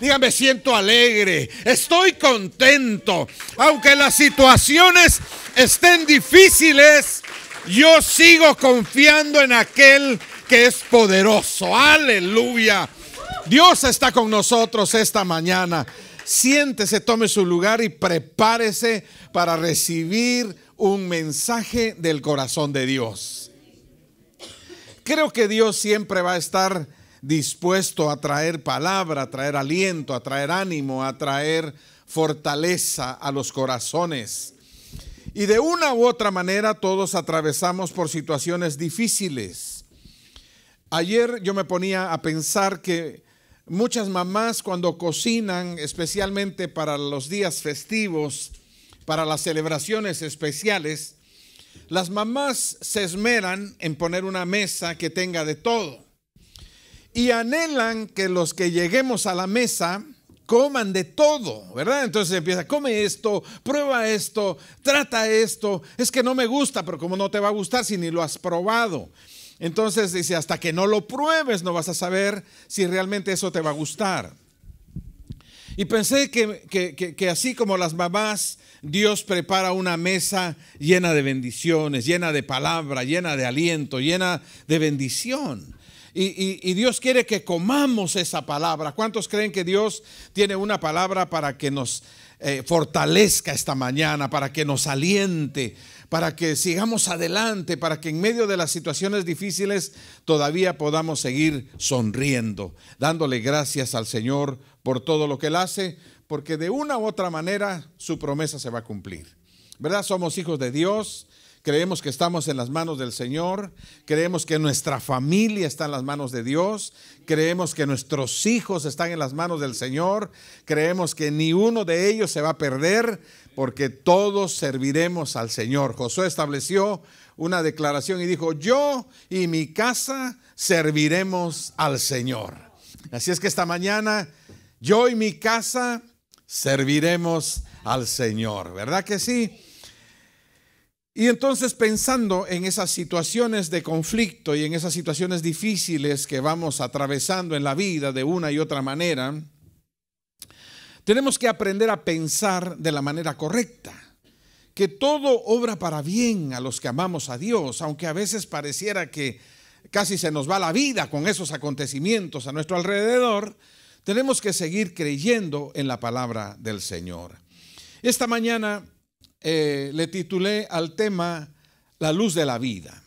Dígame, siento alegre, estoy contento. Aunque las situaciones estén difíciles, yo sigo confiando en aquel que es poderoso. Aleluya. Dios está con nosotros esta mañana. Siéntese, tome su lugar y prepárese para recibir un mensaje del corazón de Dios. Creo que Dios siempre va a estar dispuesto a traer palabra, a traer aliento, a traer ánimo, a traer fortaleza a los corazones. Y de una u otra manera todos atravesamos por situaciones difíciles. Ayer yo me ponía a pensar que muchas mamás cuando cocinan, especialmente para los días festivos, para las celebraciones especiales, las mamás se esmeran en poner una mesa que tenga de todo y anhelan que los que lleguemos a la mesa coman de todo, ¿verdad? Entonces empieza, come esto, prueba esto, trata esto, es que no me gusta, pero como no te va a gustar si ni lo has probado. Entonces dice, hasta que no lo pruebes no vas a saber si realmente eso te va a gustar. Y pensé que, que, así como las mamás, Dios prepara una mesa llena de bendiciones, llena de palabra, llena de aliento, llena de bendición. Y, Dios quiere que comamos esa palabra. ¿Cuántos creen que Dios tiene una palabra para que nos eh, fortalezca esta mañana, para que nos aliente, para que sigamos adelante, para que en medio de las situaciones difíciles todavía podamos seguir sonriendo, dándole gracias al Señor por todo lo que Él hace, porque de una u otra manera su promesa se va a cumplir. ¿Verdad? Somos hijos de Dios creemos que estamos en las manos del Señor, creemos que nuestra familia está en las manos de Dios, creemos que nuestros hijos están en las manos del Señor, creemos que ni uno de ellos se va a perder porque todos serviremos al Señor. Josué estableció una declaración y dijo, yo y mi casa serviremos al Señor. Así es que esta mañana, yo y mi casa serviremos al Señor, ¿verdad que sí? Y entonces pensando en esas situaciones de conflicto y en esas situaciones difíciles que vamos atravesando en la vida de una y otra manera, tenemos que aprender a pensar de la manera correcta que todo obra para bien a los que amamos a Dios, aunque a veces pareciera que casi se nos va la vida con esos acontecimientos a nuestro alrededor, tenemos que seguir creyendo en la palabra del Señor. Esta mañana eh, le titulé al tema La luz de la vida,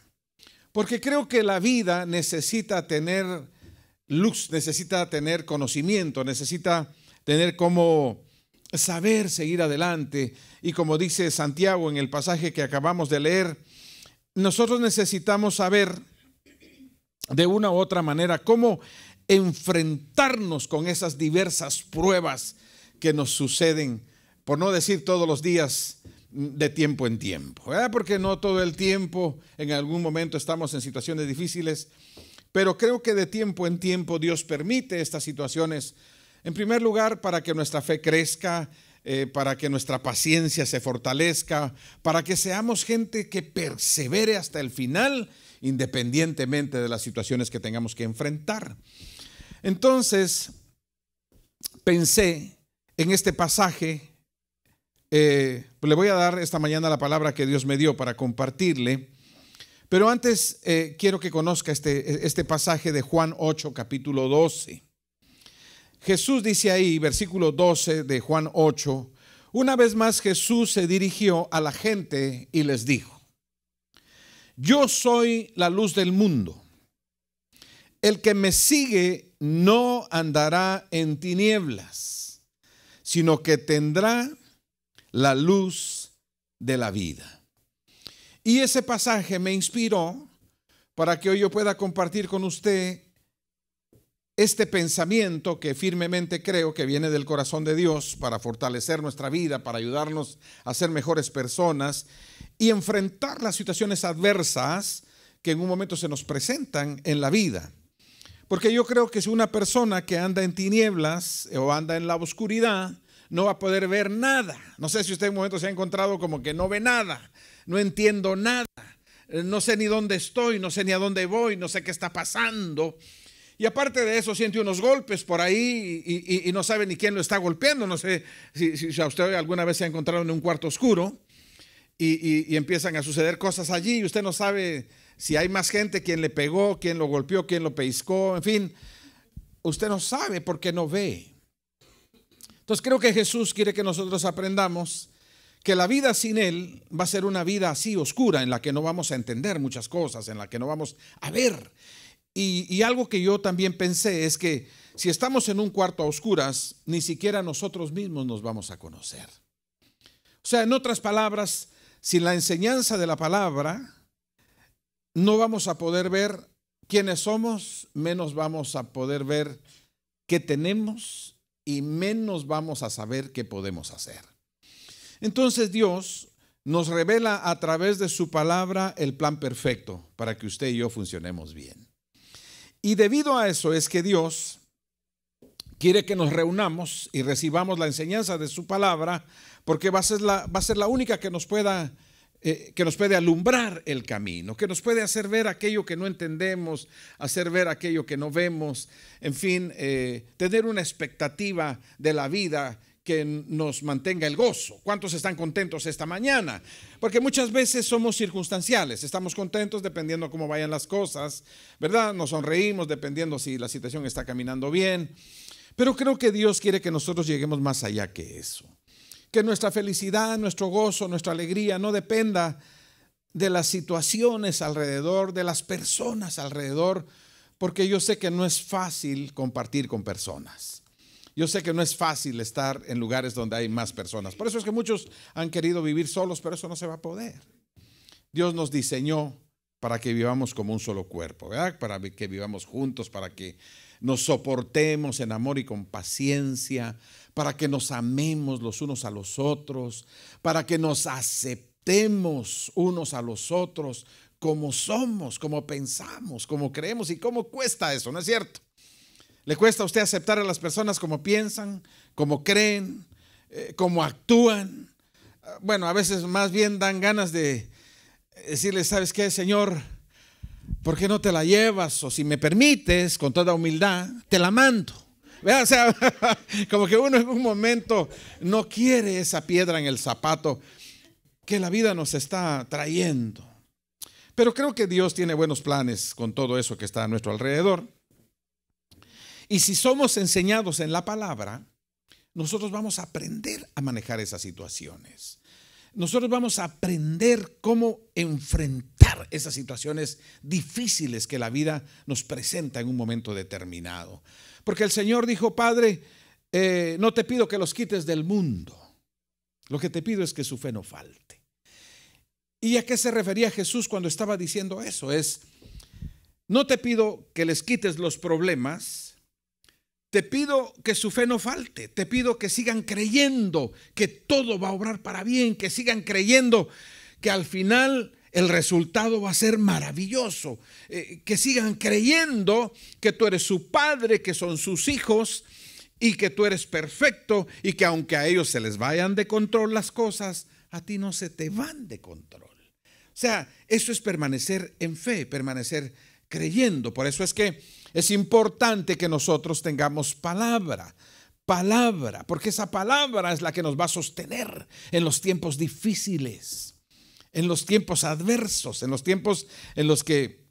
porque creo que la vida necesita tener luz, necesita tener conocimiento, necesita tener cómo saber seguir adelante. Y como dice Santiago en el pasaje que acabamos de leer, nosotros necesitamos saber de una u otra manera cómo enfrentarnos con esas diversas pruebas que nos suceden, por no decir todos los días, de tiempo en tiempo, porque no todo el tiempo, en algún momento estamos en situaciones difíciles, pero creo que de tiempo en tiempo Dios permite estas situaciones, en primer lugar, para que nuestra fe crezca, eh, para que nuestra paciencia se fortalezca, para que seamos gente que persevere hasta el final, independientemente de las situaciones que tengamos que enfrentar. Entonces, pensé en este pasaje eh, pues le voy a dar esta mañana la palabra que Dios me dio para compartirle. Pero antes eh, quiero que conozca este, este pasaje de Juan 8, capítulo 12. Jesús dice ahí, versículo 12 de Juan 8, una vez más Jesús se dirigió a la gente y les dijo, yo soy la luz del mundo. El que me sigue no andará en tinieblas, sino que tendrá la luz de la vida. Y ese pasaje me inspiró para que hoy yo pueda compartir con usted este pensamiento que firmemente creo que viene del corazón de Dios para fortalecer nuestra vida, para ayudarnos a ser mejores personas y enfrentar las situaciones adversas que en un momento se nos presentan en la vida. Porque yo creo que si una persona que anda en tinieblas o anda en la oscuridad, no va a poder ver nada. No sé si usted en un momento se ha encontrado como que no ve nada, no entiendo nada, eh, no sé ni dónde estoy, no sé ni a dónde voy, no sé qué está pasando. Y aparte de eso, siente unos golpes por ahí y, no sabe ni quién lo está golpeando. No sé si, si, a usted alguna vez se ha encontrado en un cuarto oscuro y, empiezan a suceder cosas allí y usted no sabe si hay más gente, quién le pegó, quién lo golpeó, quién lo peiscó en fin. Usted no sabe porque no ve. Entonces creo que Jesús quiere que nosotros aprendamos que la vida sin Él va a ser una vida así oscura, en la que no vamos a entender muchas cosas, en la que no vamos a ver. Y, algo que yo también pensé es que si estamos en un cuarto a oscuras, ni siquiera nosotros mismos nos vamos a conocer. O sea, en otras palabras, sin la enseñanza de la palabra, no vamos a poder ver quiénes somos, menos vamos a poder ver qué tenemos y menos vamos a saber qué podemos hacer. Entonces Dios nos revela a través de su palabra el plan perfecto para que usted y yo funcionemos bien. Y debido a eso es que Dios quiere que nos reunamos y recibamos la enseñanza de su palabra porque va a ser la, va a ser la única que nos pueda eh, que nos puede alumbrar el camino, que nos puede hacer ver aquello que no entendemos, hacer ver aquello que no vemos, en fin, eh, tener una expectativa de la vida que nos mantenga el gozo. ¿Cuántos están contentos esta mañana? Porque muchas veces somos circunstanciales, estamos contentos dependiendo cómo vayan las cosas, ¿verdad? Nos sonreímos dependiendo si la situación está caminando bien, pero creo que Dios quiere que nosotros lleguemos más allá que eso que nuestra felicidad, nuestro gozo, nuestra alegría no dependa de las situaciones alrededor, de las personas alrededor, porque yo sé que no es fácil compartir con personas. Yo sé que no es fácil estar en lugares donde hay más personas. Por eso es que muchos han querido vivir solos, pero eso no se va a poder. Dios nos diseñó para que vivamos como un solo cuerpo, Para que vivamos juntos, para que nos soportemos en amor y con paciencia, para que nos amemos los unos a los otros, para que nos aceptemos unos a los otros como somos, como pensamos, como creemos y cómo cuesta eso, ¿no es cierto? ¿Le cuesta a usted aceptar a las personas como piensan, como creen, eh, como actúan? Ah, bueno, a veces más bien dan ganas de decirle, ¿sabes qué, Señor? ¿por qué no te la llevas? O si me permites, con toda humildad, te la mando. O sea, como que uno en un momento no quiere esa piedra en el zapato que la vida nos está trayendo. Pero creo que Dios tiene buenos planes con todo eso que está a nuestro alrededor. Y si somos enseñados en la palabra, nosotros vamos a aprender a manejar esas situaciones. Nosotros vamos a aprender cómo enfrentar esas situaciones difíciles que la vida nos presenta en un momento determinado. Porque el Señor dijo, Padre, eh, no te pido que los quites del mundo, lo que te pido es que su fe no falte. ¿Y a qué se refería Jesús cuando estaba diciendo eso? Es, no te pido que les quites los problemas, te pido que su fe no falte, te pido que sigan creyendo que todo va a obrar para bien, que sigan creyendo que al final el resultado va a ser maravilloso. Eh, que sigan creyendo que tú eres su padre, que son sus hijos y que tú eres perfecto y que aunque a ellos se les vayan de control las cosas, a ti no se te van de control. O sea, eso es permanecer en fe, permanecer creyendo. Por eso es que es importante que nosotros tengamos palabra, palabra, porque esa palabra es la que nos va a sostener en los tiempos difíciles en los tiempos adversos, en los tiempos en los que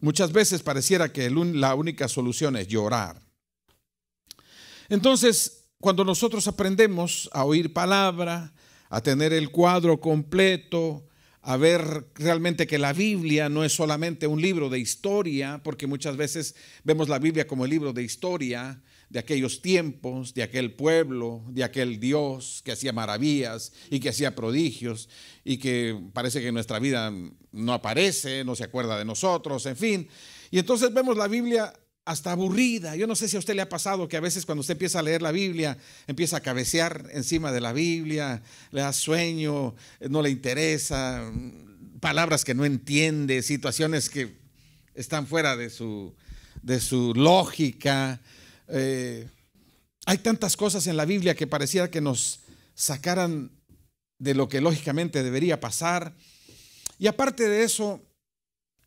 muchas veces pareciera que la única solución es llorar. Entonces, cuando nosotros aprendemos a oír palabra, a tener el cuadro completo, a ver realmente que la Biblia no es solamente un libro de historia, porque muchas veces vemos la Biblia como el libro de historia, de aquellos tiempos, de aquel pueblo, de aquel Dios que hacía maravillas y que hacía prodigios y que parece que en nuestra vida no aparece, no se acuerda de nosotros, en fin. Y entonces vemos la Biblia hasta aburrida. Yo no sé si a usted le ha pasado que a veces cuando usted empieza a leer la Biblia, empieza a cabecear encima de la Biblia, le da sueño, no le interesa, palabras que no entiende, situaciones que están fuera de su, de su lógica. Eh, hay tantas cosas en la Biblia que pareciera que nos sacaran de lo que lógicamente debería pasar. Y aparte de eso,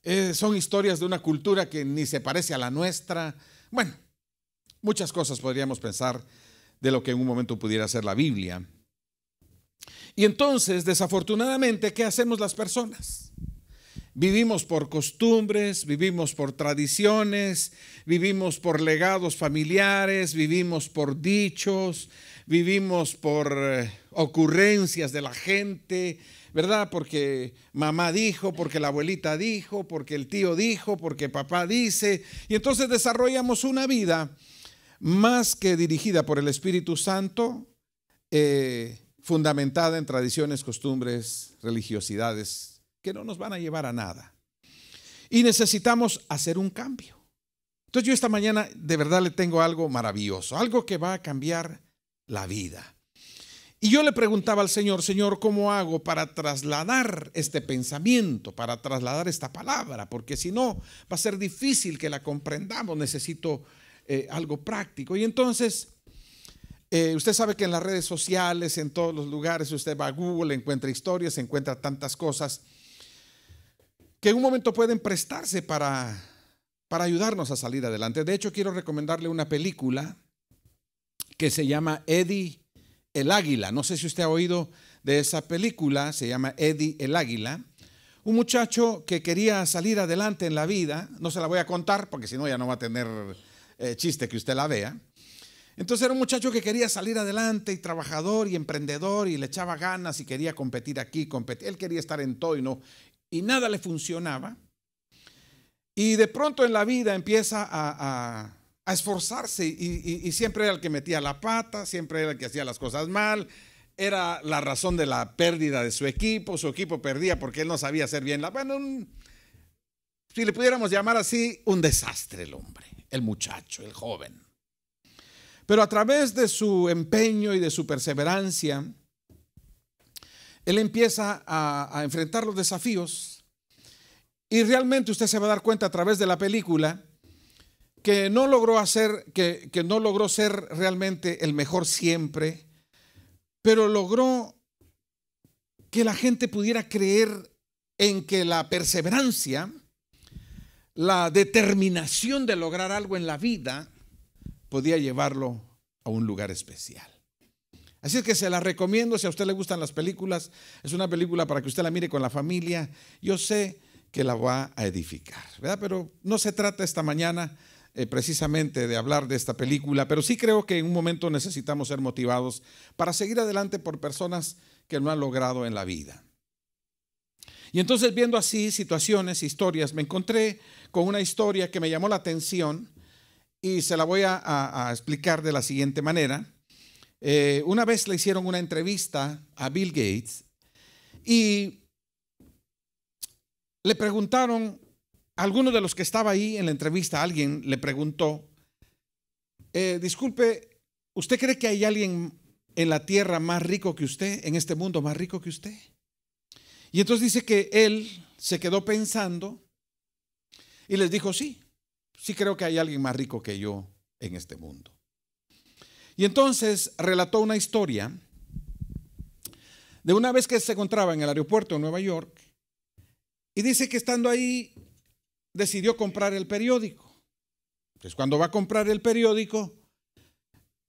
eh, son historias de una cultura que ni se parece a la nuestra. Bueno, muchas cosas podríamos pensar de lo que en un momento pudiera ser la Biblia. Y entonces, desafortunadamente, ¿qué hacemos las personas? Vivimos por costumbres, vivimos por tradiciones, vivimos por legados familiares, vivimos por dichos, vivimos por eh, ocurrencias de la gente, ¿verdad? Porque mamá dijo, porque la abuelita dijo, porque el tío dijo, porque papá dice. Y entonces desarrollamos una vida más que dirigida por el Espíritu Santo, eh, fundamentada en tradiciones, costumbres, religiosidades que no nos van a llevar a nada. Y necesitamos hacer un cambio. Entonces yo esta mañana de verdad le tengo algo maravilloso, algo que va a cambiar la vida. Y yo le preguntaba al Señor, Señor, ¿cómo hago para trasladar este pensamiento, para trasladar esta palabra? Porque si no, va a ser difícil que la comprendamos, necesito eh, algo práctico. Y entonces, eh, usted sabe que en las redes sociales, en todos los lugares, usted va a Google, encuentra historias, encuentra tantas cosas que en un momento pueden prestarse para, para ayudarnos a salir adelante. De hecho, quiero recomendarle una película que se llama Eddie el Águila. No sé si usted ha oído de esa película, se llama Eddie el Águila. Un muchacho que quería salir adelante en la vida, no se la voy a contar porque si no ya no va a tener eh, chiste que usted la vea. Entonces era un muchacho que quería salir adelante y trabajador y emprendedor y le echaba ganas y quería competir aquí, Él quería estar en todo y no, y nada le funcionaba. Y de pronto en la vida empieza a, esforzarse y, siempre era el que metía la pata, siempre era el que hacía las cosas mal, era la razón de la pérdida de su equipo, su equipo perdía porque él no sabía hacer bien la... Bueno, si le pudiéramos llamar así, un desastre el hombre, el muchacho, el joven. Pero a través de su empeño y de su perseverancia, él empieza a, enfrentar los desafíos y realmente usted se va a dar cuenta a través de la película que no logró que no logró ser realmente el mejor siempre, pero logró que la gente pudiera creer en que la perseverancia, la determinación de lograr algo en la vida, podía llevarlo a un lugar especial. Así es que se la recomiendo si a usted le gustan las películas. Es una película para que usted la mire con la familia. Yo sé que la va a edificar, ¿verdad? Pero no se trata esta mañana eh, precisamente de hablar de esta película, pero sí creo que en un momento necesitamos ser motivados para seguir adelante por personas que no han logrado en la vida. Y entonces viendo así situaciones, historias, me encontré con una historia que me llamó la atención y se la voy a explicar de la siguiente manera. Eh, una vez le hicieron una entrevista a Bill Gates y le preguntaron, alguno de los que estaba ahí en la entrevista, alguien le preguntó, eh, disculpe, ¿usted cree que hay alguien en la tierra más rico que usted, en este mundo más rico que usted? Y entonces dice que él se quedó pensando y les dijo, sí, sí creo que hay alguien más rico que yo en este mundo. Y entonces relató una historia de una vez que se encontraba en el aeropuerto de Nueva York y dice que estando ahí decidió comprar el periódico. Entonces cuando va a comprar el periódico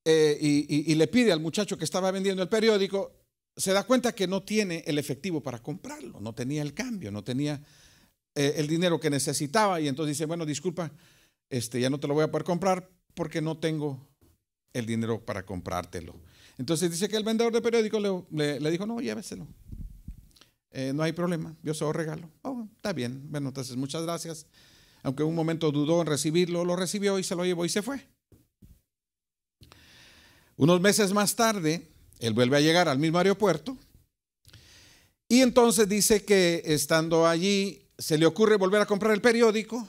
eh, y, le pide al muchacho que estaba vendiendo el periódico, se da cuenta que no tiene el efectivo para comprarlo, no tenía el cambio, no tenía eh, el dinero que necesitaba y entonces dice, bueno, disculpa, este, ya no te lo voy a poder comprar porque no tengo el dinero para comprártelo. Entonces dice que el vendedor de periódico le, dijo, no, lléveselo. Eh, no hay problema, yo solo regalo. Oh, está bien, bueno, entonces muchas gracias. Aunque un momento dudó en recibirlo, lo recibió y se lo llevó y se fue. Unos meses más tarde, él vuelve a llegar al mismo aeropuerto y entonces dice que estando allí se le ocurre volver a comprar el periódico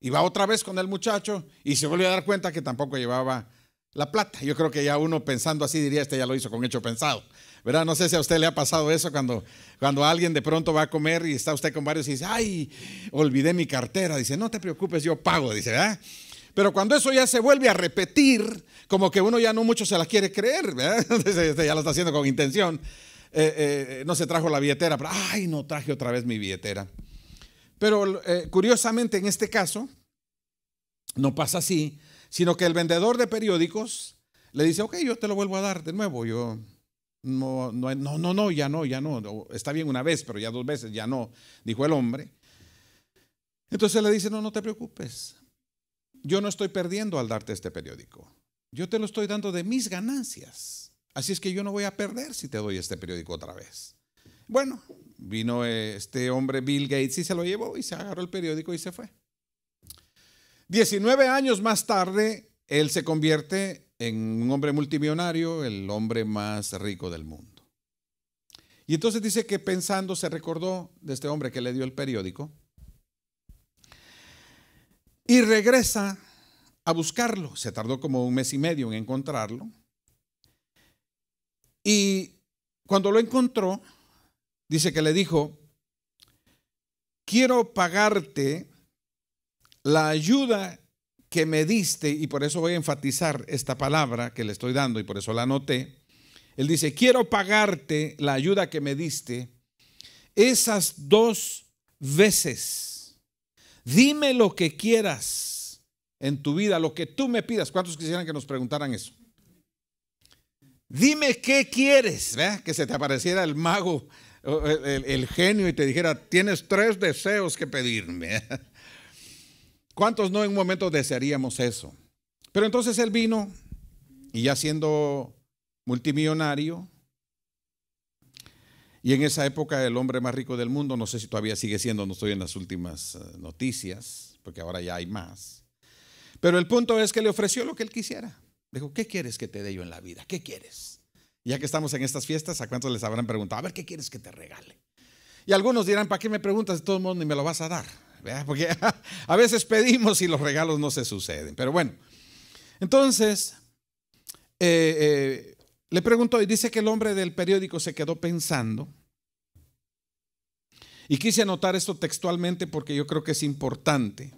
y va otra vez con el muchacho y se vuelve a dar cuenta que tampoco llevaba la plata. Yo creo que ya uno pensando así diría, este ya lo hizo con hecho pensado. ¿Verdad? No sé si a usted le ha pasado eso cuando, cuando alguien de pronto va a comer y está usted con varios y dice, ay, olvidé mi cartera. Dice, no te preocupes, yo pago. Dice, ¿verdad? Pero cuando eso ya se vuelve a repetir, como que uno ya no mucho se la quiere creer, ¿verdad? Este, este ya lo está haciendo con intención. Eh, eh, no se trajo la billetera, pero, ay, no traje otra vez mi billetera. Pero eh, curiosamente en este caso, no pasa así, sino que el vendedor de periódicos le dice, ok, yo te lo vuelvo a dar de nuevo, yo no, no, no, no, ya no, ya no, está bien una vez, pero ya dos veces, ya no, dijo el hombre. Entonces le dice, no, no te preocupes, yo no estoy perdiendo al darte este periódico, yo te lo estoy dando de mis ganancias, así es que yo no voy a perder si te doy este periódico otra vez. Bueno, vino este hombre Bill Gates y se lo llevó y se agarró el periódico y se fue. 19 años más tarde, él se convierte en un hombre multimillonario, el hombre más rico del mundo. Y entonces dice que pensando se recordó de este hombre que le dio el periódico y regresa a buscarlo. Se tardó como un mes y medio en encontrarlo. Y cuando lo encontró, dice que le dijo, quiero pagarte la ayuda que me diste, y por eso voy a enfatizar esta palabra que le estoy dando y por eso la anoté, él dice, quiero pagarte la ayuda que me diste esas dos veces. Dime lo que quieras en tu vida, lo que tú me pidas. ¿Cuántos quisieran que nos preguntaran eso? Dime qué quieres, que se te apareciera el mago, el, genio y te dijera, tienes tres deseos que pedirme. ¿Cuántos no en un momento desearíamos eso? Pero entonces él vino y ya siendo multimillonario, y en esa época el hombre más rico del mundo, no sé si todavía sigue siendo, no estoy en las últimas eh, noticias, porque ahora ya hay más. Pero el punto es que le ofreció lo que él quisiera. Dijo, ¿qué quieres que te dé yo en la vida? ¿Qué quieres? Ya que estamos en estas fiestas, ¿a cuántos les habrán preguntado? A ver, ¿qué quieres que te regale? Y algunos dirán, ¿para qué me preguntas? De todos modos, ni me lo vas a dar porque a veces pedimos y los regalos no se suceden. Pero bueno, entonces eh, eh, le pregunto y dice que el hombre del periódico se quedó pensando. Y quise anotar esto textualmente porque yo creo que es importante.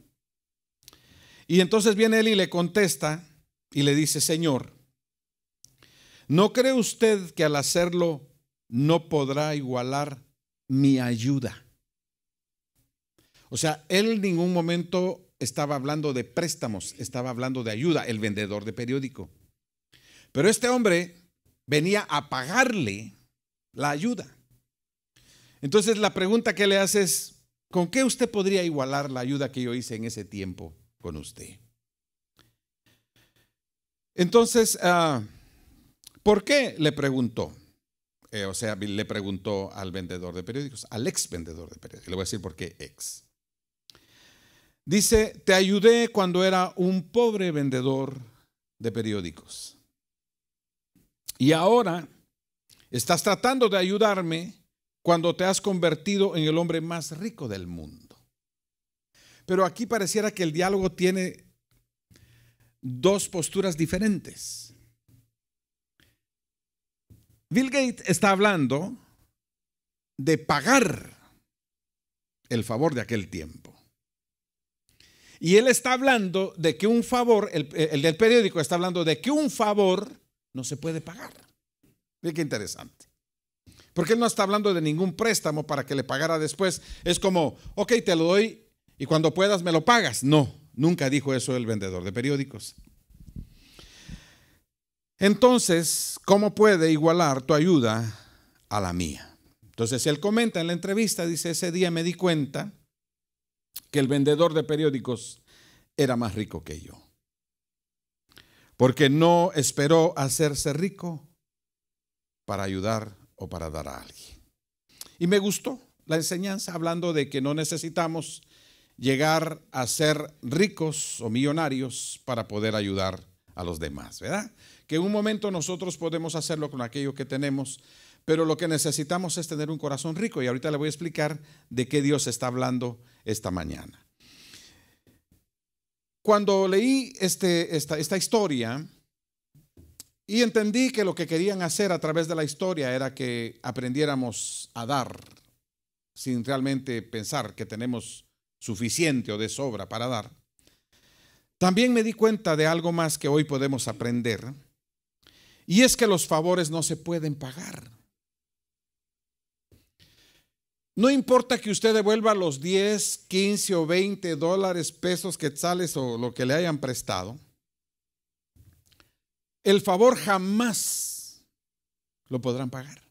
Y entonces viene él y le contesta y le dice, Señor, ¿no cree usted que al hacerlo no podrá igualar mi ayuda? O sea, él en ningún momento estaba hablando de préstamos, estaba hablando de ayuda, el vendedor de periódico. Pero este hombre venía a pagarle la ayuda. Entonces la pregunta que le hace es, ¿con qué usted podría igualar la ayuda que yo hice en ese tiempo con usted? Entonces, ah, ¿por qué le preguntó? Eh, o sea, le preguntó al vendedor de periódicos, al ex vendedor de periódicos. Le voy a decir por qué ex. Dice, te ayudé cuando era un pobre vendedor de periódicos. Y ahora estás tratando de ayudarme cuando te has convertido en el hombre más rico del mundo. Pero aquí pareciera que el diálogo tiene dos posturas diferentes. Bill Gates está hablando de pagar el favor de aquel tiempo. Y él está hablando de que un favor, el, del periódico está hablando de que un favor no se puede pagar. Miren qué interesante. Porque él no está hablando de ningún préstamo para que le pagara después. Es como, ok, te lo doy y cuando puedas me lo pagas. No, nunca dijo eso el vendedor de periódicos. Entonces, ¿cómo puede igualar tu ayuda a la mía? Entonces él comenta en la entrevista, dice, ese día me di cuenta que el vendedor de periódicos era más rico que yo. Porque no esperó hacerse rico para ayudar o para dar a alguien. Y me gustó la enseñanza hablando de que no necesitamos llegar a ser ricos o millonarios para poder ayudar a los demás, ¿verdad? Que en un momento nosotros podemos hacerlo con aquello que tenemos, pero lo que necesitamos es tener un corazón rico y ahorita le voy a explicar de qué Dios está hablando esta mañana. Cuando leí este, esta historia y entendí que lo que querían hacer a través de la historia era que aprendiéramos a dar sin realmente pensar que tenemos suficiente o de sobra para dar, también me di cuenta de algo más que hoy podemos aprender y es que los favores no se pueden pagar. No importa que usted devuelva los 10, 15 o 20 dólares, pesos, quetzales o lo que le hayan prestado. El favor jamás lo podrán pagar.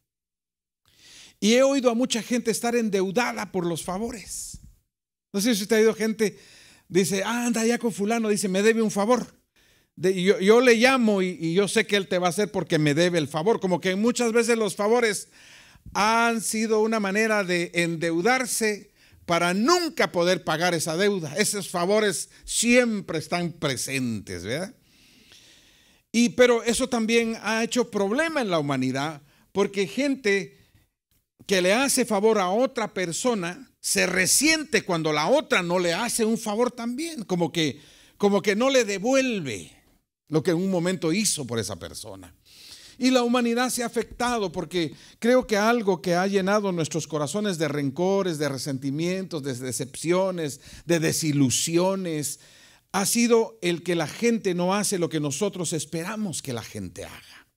Y he oído a mucha gente estar endeudada por los favores. No sé si usted ha oído gente, dice, ah, anda ya con fulano, dice, me debe un favor. yo, le llamo y, y yo sé que él te va a hacer porque me debe el favor. Como que muchas veces los favores han sido una manera de endeudarse para nunca poder pagar esa deuda. Esos favores siempre están presentes, ¿verdad? Y pero eso también ha hecho problema en la humanidad, porque gente que le hace favor a otra persona se resiente cuando la otra no le hace un favor también, como que como que no le devuelve lo que en un momento hizo por esa persona. Y la humanidad se ha afectado porque creo que algo que ha llenado nuestros corazones de rencores, de resentimientos, de decepciones, de desilusiones, ha sido el que la gente no hace lo que nosotros esperamos que la gente haga.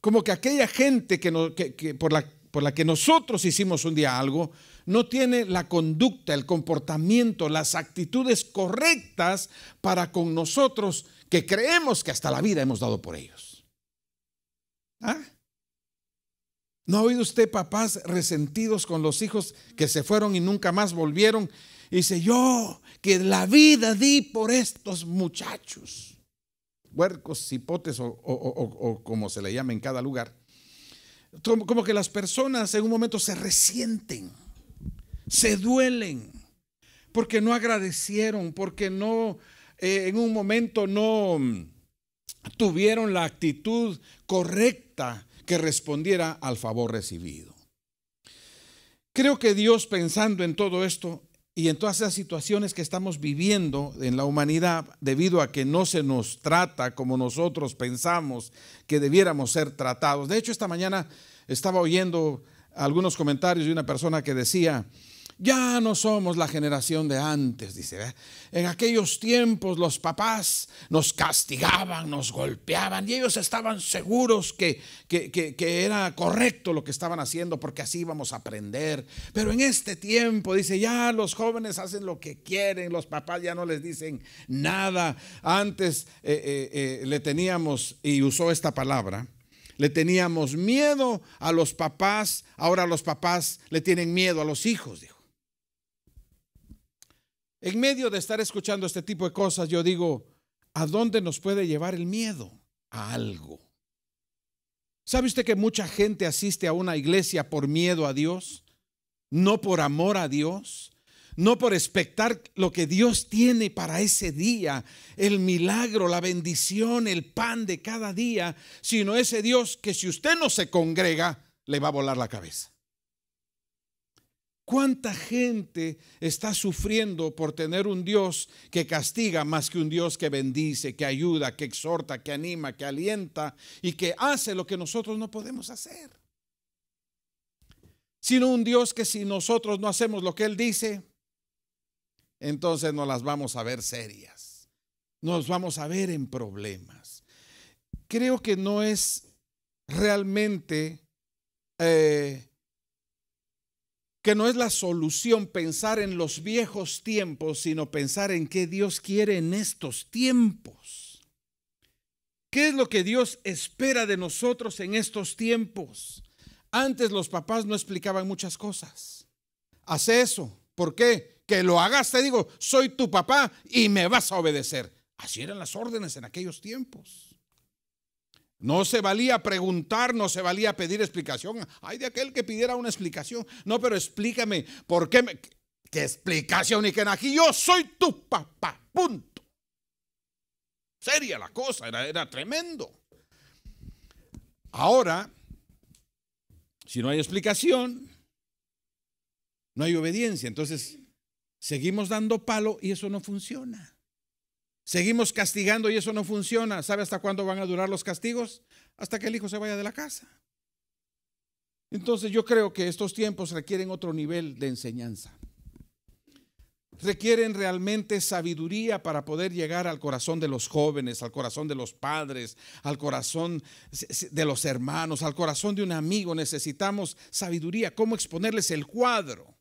Como que aquella gente que, por la que nosotros hicimos un día algo, no tiene la conducta, el comportamiento, las actitudes correctas para con nosotros que creemos que hasta la vida hemos dado por ellos. ¿Ah? ¿No ha oído usted papás resentidos con los hijos que se fueron y nunca más volvieron? Y dice, yo que la vida di por estos muchachos, huercos, cipotes o, como se le llama en cada lugar. Como, que las personas en un momento se resienten, se duelen, porque no agradecieron, porque no, eh, en un momento no mm, tuvieron la actitud correcta que respondiera al favor recibido. Creo que Dios pensando en todo esto y en todas esas situaciones que estamos viviendo en la humanidad, debido a que no se nos trata como nosotros pensamos que debiéramos ser tratados. De hecho, esta mañana estaba oyendo algunos comentarios de una persona que decía, ya no somos la generación de antes, dice. En aquellos tiempos los papás nos castigaban, nos golpeaban y ellos estaban seguros que, era correcto lo que estaban haciendo porque así íbamos a aprender. Pero en este tiempo, dice, ya los jóvenes hacen lo que quieren, los papás ya no les dicen nada. Antes eh, eh, eh, le teníamos, y usó esta palabra, le teníamos miedo a los papás, ahora los papás le tienen miedo a los hijos, dijo. En medio de estar escuchando este tipo de cosas, yo digo, ¿a dónde nos puede llevar el miedo? A algo. ¿Sabe usted que mucha gente asiste a una iglesia por miedo a Dios? No por amor a Dios, no por expectar lo que Dios tiene para ese día, el milagro, la bendición, el pan de cada día, sino ese Dios que si usted no se congrega, le va a volar la cabeza. ¿Cuánta gente está sufriendo por tener un Dios que castiga más que un Dios que bendice, que ayuda, que exhorta, que anima, que alienta y que hace lo que nosotros no podemos hacer? Sino un Dios que si nosotros no hacemos lo que Él dice, entonces nos las vamos a ver serias, nos vamos a ver en problemas. Creo que no es realmente... Eh, que no es la solución pensar en los viejos tiempos, sino pensar en qué Dios quiere en estos tiempos. ¿Qué es lo que Dios espera de nosotros en estos tiempos? Antes los papás no explicaban muchas cosas. Haz eso. ¿Por qué? Que lo hagas, te digo, soy tu papá y me vas a obedecer. Así eran las órdenes en aquellos tiempos. No se valía preguntar, no se valía pedir explicación. Hay de aquel que pidiera una explicación. No, pero explícame, ¿por qué me.? ¿Qué explicación y que aquí yo soy tu papá? Punto. Sería la cosa, era, era tremendo. Ahora, si no hay explicación, no hay obediencia. Entonces, seguimos dando palo y eso no funciona. Seguimos castigando y eso no funciona. ¿Sabe hasta cuándo van a durar los castigos? Hasta que el hijo se vaya de la casa. Entonces yo creo que estos tiempos requieren otro nivel de enseñanza. Requieren realmente sabiduría para poder llegar al corazón de los jóvenes, al corazón de los padres, al corazón de los hermanos, al corazón de un amigo. Necesitamos sabiduría, cómo exponerles el cuadro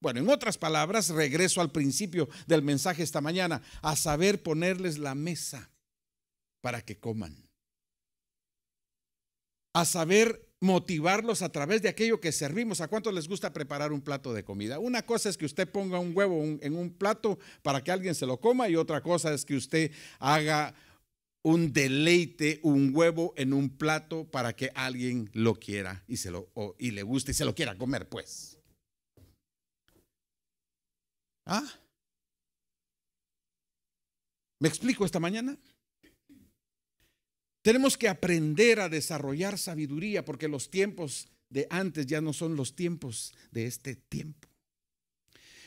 bueno, en otras palabras, regreso al principio del mensaje esta mañana, a saber ponerles la mesa para que coman, a saber motivarlos a través de aquello que servimos. ¿A cuántos les gusta preparar un plato de comida? Una cosa es que usted ponga un huevo en un plato para que alguien se lo coma y otra cosa es que usted haga un deleite, un huevo en un plato para que alguien lo quiera y, se lo, y le guste y se lo quiera comer, pues. ¿Ah? ¿Me explico esta mañana? Tenemos que aprender a desarrollar sabiduría porque los tiempos de antes ya no son los tiempos de este tiempo.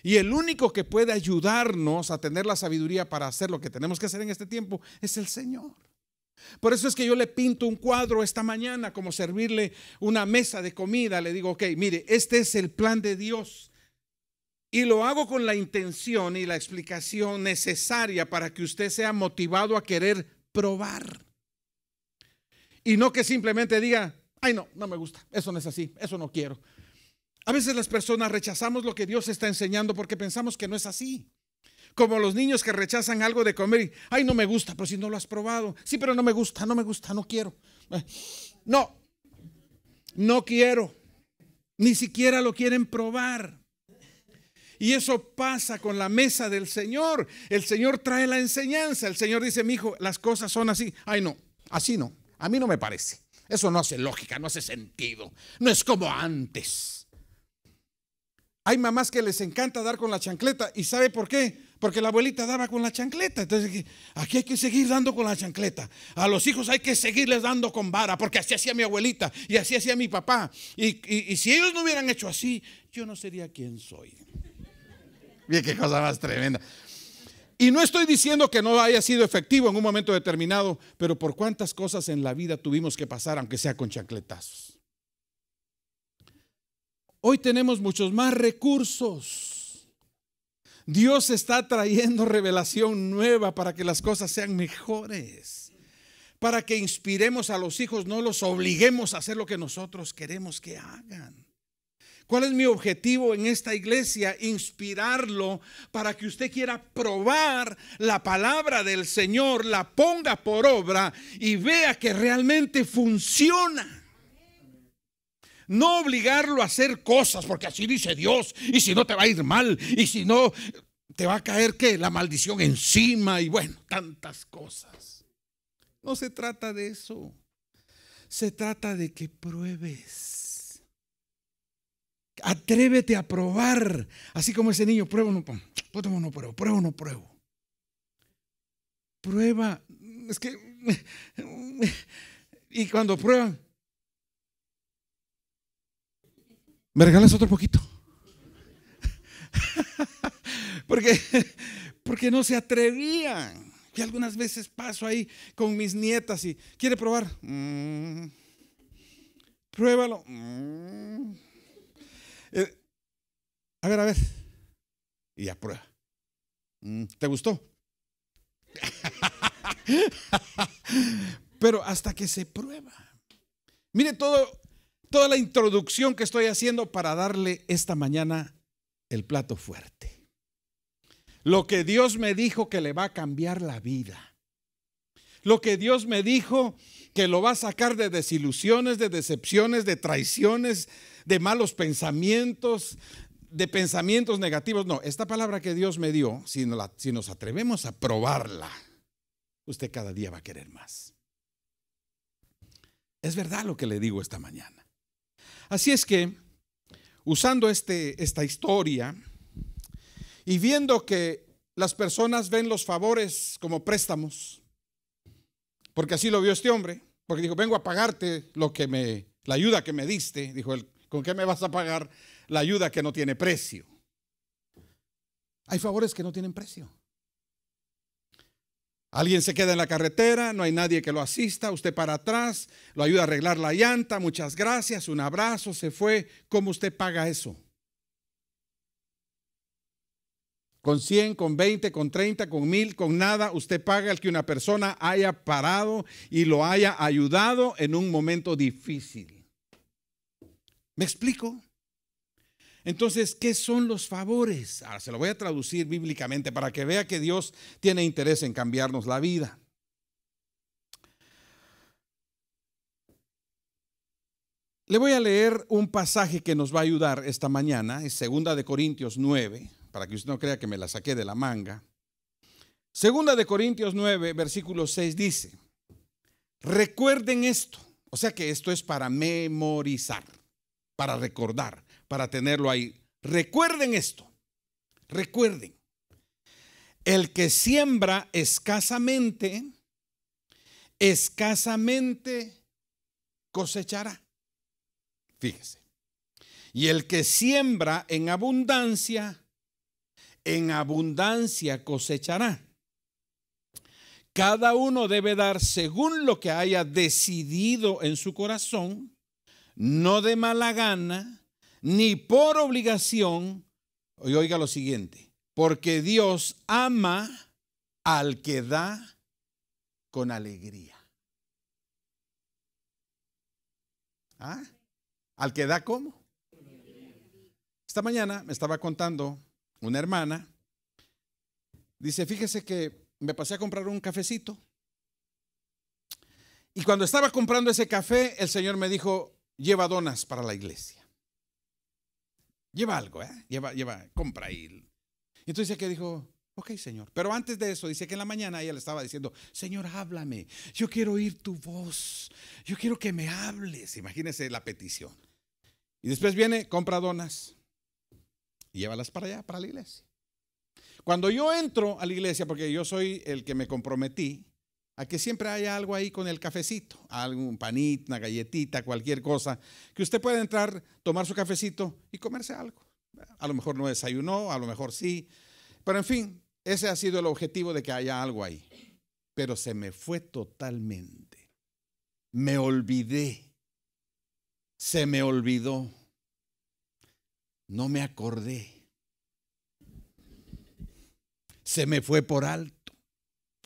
Y el único que puede ayudarnos a tener la sabiduría para hacer lo que tenemos que hacer en este tiempo es el Señor. Por eso es que yo le pinto un cuadro esta mañana, como servirle una mesa de comida. Le digo, ok, mire, este es el plan de Dios y lo hago con la intención y la explicación necesaria para que usted sea motivado a querer probar. Y no que simplemente diga, ay no, no me gusta, eso no es así, eso no quiero. A veces las personas rechazamos lo que Dios está enseñando porque pensamos que no es así. Como los niños que rechazan algo de comer y, ay, no me gusta, pero si no lo has probado. Sí, pero no me gusta, no me gusta, no quiero. No, no quiero. Ni siquiera lo quieren probar. Y eso pasa con la mesa del Señor. El Señor trae la enseñanza. El Señor dice, mi hijo, las cosas son así. Ay, no, así no. A mí no me parece. Eso no hace lógica, no hace sentido. No es como antes. Hay mamás que les encanta dar con la chancleta. ¿Y sabe por qué? Porque la abuelita daba con la chancleta. Entonces aquí hay que seguir dando con la chancleta. A los hijos hay que seguirles dando con vara, porque así hacía mi abuelita y así hacía mi papá. Y, si ellos no hubieran hecho así, yo no sería quien soy. Bien, qué cosa más tremenda. Y no estoy diciendo que no haya sido efectivo en un momento determinado, pero por cuántas cosas en la vida tuvimos que pasar, aunque sea con chancletazos. Hoy tenemos muchos más recursos. Dios está trayendo revelación nueva para que las cosas sean mejores, para que inspiremos a los hijos, no los obliguemos a hacer lo que nosotros queremos que hagan. ¿Cuál es mi objetivo en esta iglesia? Inspirarlo para que usted quiera probar la palabra del Señor, la ponga por obra y vea que realmente funciona. No obligarlo a hacer cosas, porque así dice Dios, y si no te va a ir mal, y si no, te va a caer que la maldición encima, y bueno, tantas cosas. No se trata de eso. Se trata de que pruebes Atrévete a probar. Así como ese niño, prueba no, prueba no pruebo, prueba no pruebo. Prueba. Es que. Y cuando prueban. ¿Me regalas otro poquito? porque, porque no se atrevían. Y algunas veces paso ahí con mis nietas y quiere probar. Mm, pruébalo. Mm". Eh, a ver, a ver. Y prueba mm, ¿Te gustó? Pero hasta que se prueba. Mire todo, toda la introducción que estoy haciendo para darle esta mañana el plato fuerte. Lo que Dios me dijo que le va a cambiar la vida. Lo que Dios me dijo que lo va a sacar de desilusiones, de decepciones, de traiciones, de malos pensamientos, de pensamientos negativos. No, esta palabra que Dios me dio, si nos, atrevemos a probarla, usted cada día va a querer más. Es verdad lo que le digo esta mañana. Así es que, usando este, esta historia y viendo que las personas ven los favores como préstamos, porque así lo vio este hombre, porque dijo, vengo a pagarte lo que me, la ayuda que me diste, dijo el, ¿Con qué me vas a pagar la ayuda que no tiene precio? Hay favores que no tienen precio. Alguien se queda en la carretera, no hay nadie que lo asista, usted para atrás, lo ayuda a arreglar la llanta, muchas gracias, un abrazo, se fue. ¿Cómo usted paga eso? Con 100, con 20, con 30, con 1000, con nada, usted paga el que una persona haya parado y lo haya ayudado en un momento difícil. ¿Me explico? Entonces, ¿qué son los favores? Ahora se lo voy a traducir bíblicamente para que vea que Dios tiene interés en cambiarnos la vida. Le voy a leer un pasaje que nos va a ayudar esta mañana, es segunda de Corintios 9, para que usted no crea que me la saqué de la manga. Segunda de Corintios 9, versículo 6 dice, recuerden esto, o sea que esto es para memorizar para recordar, para tenerlo ahí. Recuerden esto, recuerden, el que siembra escasamente, escasamente cosechará. Fíjese. Y el que siembra en abundancia, en abundancia cosechará. Cada uno debe dar según lo que haya decidido en su corazón, no de mala gana, ni por obligación. Y oiga lo siguiente, porque Dios ama al que da con alegría. ¿Ah? ¿Al que da cómo? Esta mañana me estaba contando una hermana, dice, fíjese que me pasé a comprar un cafecito. Y cuando estaba comprando ese café, el Señor me dijo, lleva donas para la iglesia. Lleva algo, ¿eh? Lleva, lleva, compra y Entonces que dijo, ok, Señor. Pero antes de eso, dice que en la mañana ella le estaba diciendo, Señor, háblame. Yo quiero oír tu voz. Yo quiero que me hables. imagínese la petición. Y después viene, compra donas y llévalas para allá, para la iglesia. Cuando yo entro a la iglesia, porque yo soy el que me comprometí a que siempre haya algo ahí con el cafecito, algún panito, una galletita, cualquier cosa, que usted pueda entrar, tomar su cafecito y comerse algo. A lo mejor no desayunó, a lo mejor sí, pero en fin, ese ha sido el objetivo de que haya algo ahí. Pero se me fue totalmente. Me olvidé. Se me olvidó. No me acordé. Se me fue por alto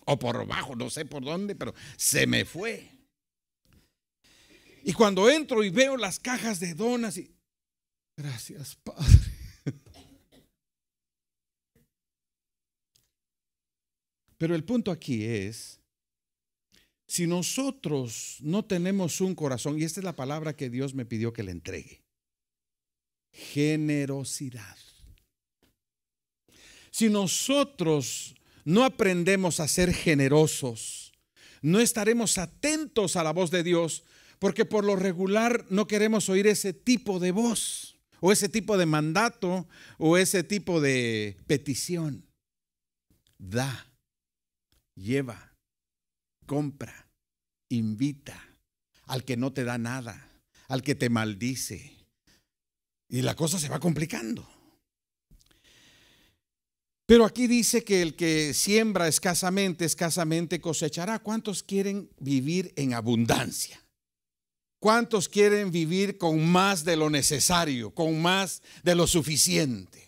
o por abajo, no sé por dónde, pero se me fue. Y cuando entro y veo las cajas de donas y... Gracias, Padre. Pero el punto aquí es, si nosotros no tenemos un corazón, y esta es la palabra que Dios me pidió que le entregue, generosidad. Si nosotros no aprendemos a ser generosos, no estaremos atentos a la voz de Dios, porque por lo regular no queremos oír ese tipo de voz, o ese tipo de mandato, o ese tipo de petición. Da, lleva, compra, invita al que no te da nada, al que te maldice. Y la cosa se va complicando. Pero aquí dice que el que siembra escasamente, escasamente cosechará. ¿Cuántos quieren vivir en abundancia? ¿Cuántos quieren vivir con más de lo necesario, con más de lo suficiente?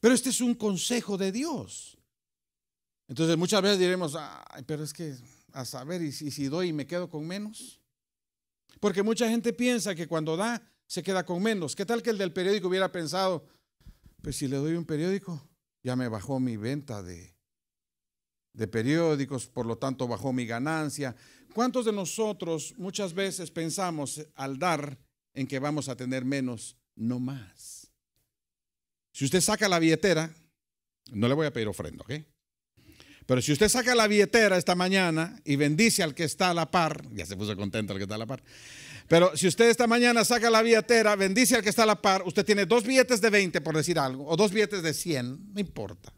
Pero este es un consejo de Dios. Entonces muchas veces diremos, pero es que a saber, ¿y si, si doy y me quedo con menos? Porque mucha gente piensa que cuando da, se queda con menos. ¿Qué tal que el del periódico hubiera pensado, pues si le doy un periódico, ya me bajó mi venta de, periódicos, por lo tanto bajó mi ganancia. ¿Cuántos de nosotros muchas veces pensamos al dar en que vamos a tener menos, no más? Si usted saca la billetera, no le voy a pedir ofrenda, ¿ok? Pero si usted saca la billetera esta mañana y bendice al que está a la par, ya se puso contento el que está a la par, pero si usted esta mañana saca la billetera, bendice al que está a la par, usted tiene dos billetes de 20, por decir algo, o dos billetes de 100, no importa.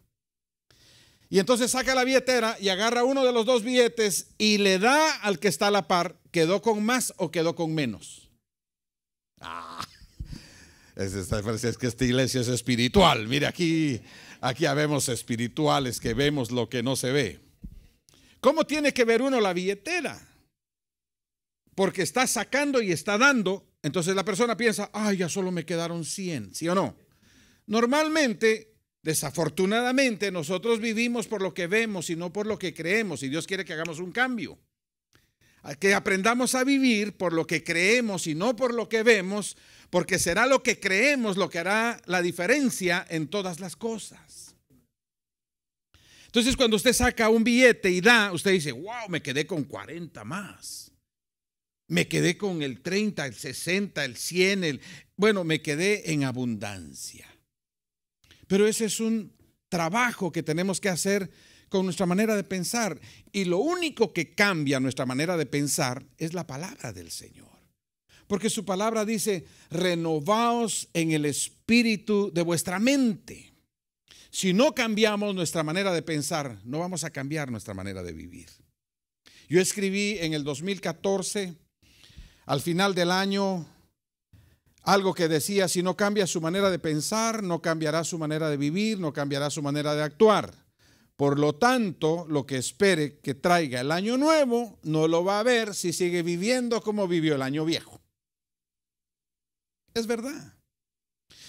Y entonces saca la billetera y agarra uno de los dos billetes y le da al que está a la par, quedó con más o quedó con menos. Ah, es, es que esta iglesia es espiritual. Mire, aquí, aquí habemos espirituales que vemos lo que no se ve. ¿Cómo tiene que ver uno la billetera? porque está sacando y está dando, entonces la persona piensa, ay, ya solo me quedaron 100, ¿sí o no? Normalmente, desafortunadamente, nosotros vivimos por lo que vemos y no por lo que creemos, y Dios quiere que hagamos un cambio. Que aprendamos a vivir por lo que creemos y no por lo que vemos, porque será lo que creemos lo que hará la diferencia en todas las cosas. Entonces, cuando usted saca un billete y da, usted dice, wow, me quedé con 40 más me quedé con el 30, el 60, el 100, el, bueno, me quedé en abundancia. Pero ese es un trabajo que tenemos que hacer con nuestra manera de pensar. Y lo único que cambia nuestra manera de pensar es la palabra del Señor. Porque su palabra dice, renovaos en el espíritu de vuestra mente. Si no cambiamos nuestra manera de pensar, no vamos a cambiar nuestra manera de vivir. Yo escribí en el 2014 al final del año algo que decía, si no cambia su manera de pensar, no cambiará su manera de vivir, no cambiará su manera de actuar. Por lo tanto, lo que espere que traiga el año nuevo, no lo va a ver si sigue viviendo como vivió el año viejo. Es verdad.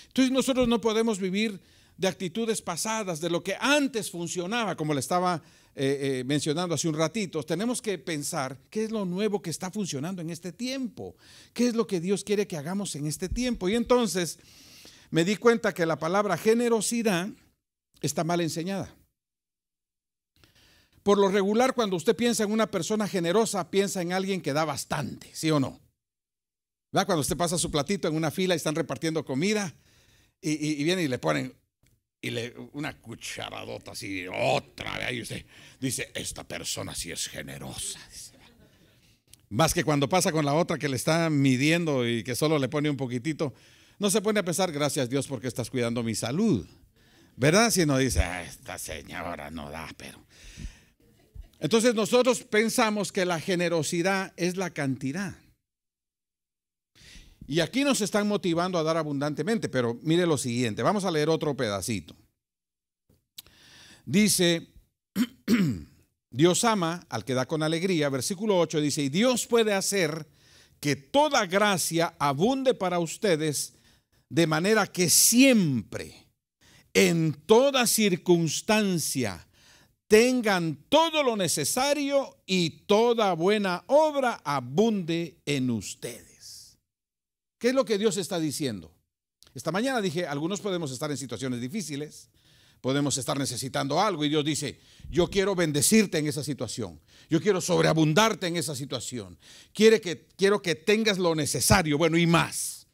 Entonces nosotros no podemos vivir de actitudes pasadas, de lo que antes funcionaba, como le estaba eh, eh, mencionando hace un ratito, tenemos que pensar qué es lo nuevo que está funcionando en este tiempo, qué es lo que Dios quiere que hagamos en este tiempo. Y entonces me di cuenta que la palabra generosidad está mal enseñada. Por lo regular, cuando usted piensa en una persona generosa, piensa en alguien que da bastante, ¿sí o no? Cuando usted pasa su platito en una fila y están repartiendo comida y, viene y le ponen y le una cucharadota así, otra vez. dice, esta persona sí es generosa. Más que cuando pasa con la otra que le está midiendo y que solo le pone un poquitito, no se pone a pensar, gracias Dios porque estás cuidando mi salud. ¿Verdad? Si no dice, ah, esta señora no da, pero. Entonces nosotros pensamos que la generosidad es la cantidad. Y aquí nos están motivando a dar abundantemente, pero mire lo siguiente, vamos a leer otro pedacito. Dice, Dios ama al que da con alegría, versículo 8 dice, y Dios puede hacer que toda gracia abunde para ustedes, de manera que siempre, en toda circunstancia, tengan todo lo necesario y toda buena obra abunde en ustedes. ¿Qué es lo que Dios está diciendo? Esta mañana dije, algunos podemos estar en situaciones difíciles, podemos estar necesitando algo y Dios dice, yo quiero bendecirte en esa situación, yo quiero sobreabundarte en esa situación, Quiere que, quiero que tengas lo necesario, bueno, y más.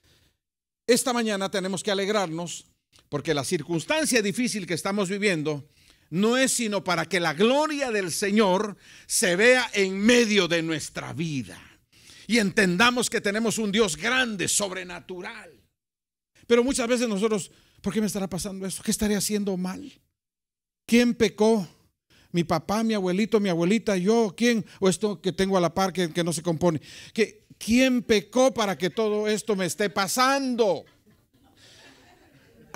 Esta mañana tenemos que alegrarnos porque la circunstancia difícil que estamos viviendo no es sino para que la gloria del Señor se vea en medio de nuestra vida y entendamos que tenemos un Dios grande, sobrenatural. Pero muchas veces nosotros, ¿por qué me estará pasando esto? ¿Qué estaré haciendo mal? ¿Quién pecó? mi papá, mi abuelito, mi abuelita, yo, ¿quién? O esto que tengo a la par que, no se compone. ¿Qué, ¿Quién pecó para que todo esto me esté pasando?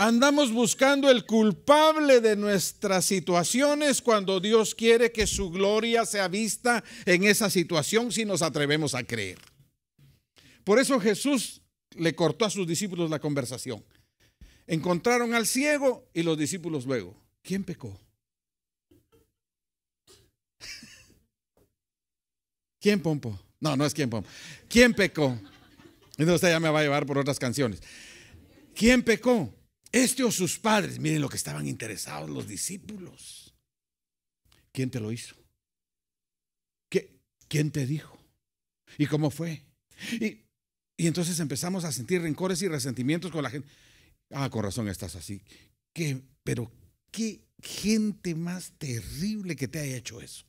Andamos buscando el culpable de nuestras situaciones cuando Dios quiere que su gloria sea vista en esa situación si nos atrevemos a creer. Por eso Jesús le cortó a sus discípulos la conversación. Encontraron al ciego y los discípulos luego. ¿Quién pecó? ¿Quién pompo? No, no es quién pompo. ¿Quién pecó? Entonces ya me va a llevar por otras canciones. ¿Quién pecó? Este o sus padres, miren lo que estaban interesados los discípulos. ¿Quién te lo hizo? ¿Qué, ¿Quién te dijo? ¿Y cómo fue? Y, entonces empezamos a sentir rencores y resentimientos con la gente. Ah, con razón estás así. ¿Qué, pero qué gente más terrible que te haya hecho eso.